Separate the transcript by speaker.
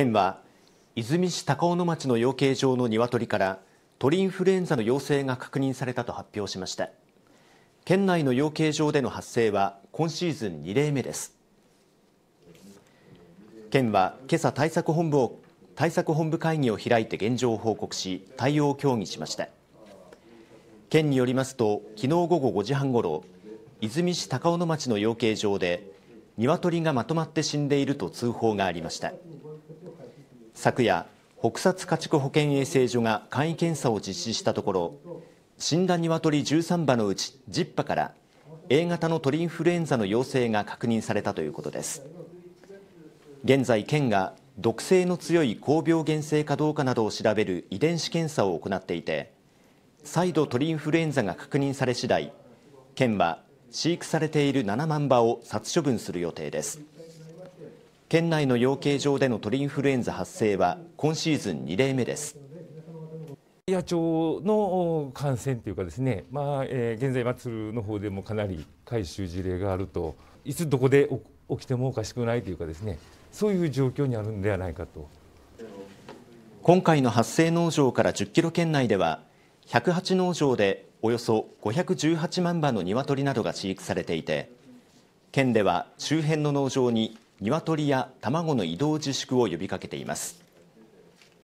Speaker 1: 県は出水市高尾野町の養鶏場の鶏から鳥インフルエンザの陽性が確認されたと発表しました県内の養鶏場での発生は今シーズン2例目です県は今朝対策本部を対策本部会議を開いて現状を報告し対応を協議しました県によりますと昨日午後5時半ごろ出水市高尾野町の養鶏場で鶏がまとまって死んでいると通報がありました昨夜、北薩家畜保健衛生所が簡易検査を実施したところ、死んだ鶏13羽のうち10羽から A 型の鳥インフルエンザの陽性が確認されたということです。現在、県が毒性の強い高病原性かどうかなどを調べる遺伝子検査を行っていて、再度鳥インフルエンザが確認され次第、県は飼育されている7万羽を殺処分する予定です。県内の養鶏場での鳥インフルエンザ発生は今シーズン2例目です野
Speaker 2: 鳥の感染というかですね、まあえー、現在松の方でもかなり回収事例があるといつどこで起きてもおかしくないというかですねそういう状況にあるんではないかと
Speaker 1: 今回の発生農場から10キロ圏内では108農場でおよそ518万羽の鶏などが飼育されていて県では周辺の農場に鶏や卵の移動自粛を呼びかけています。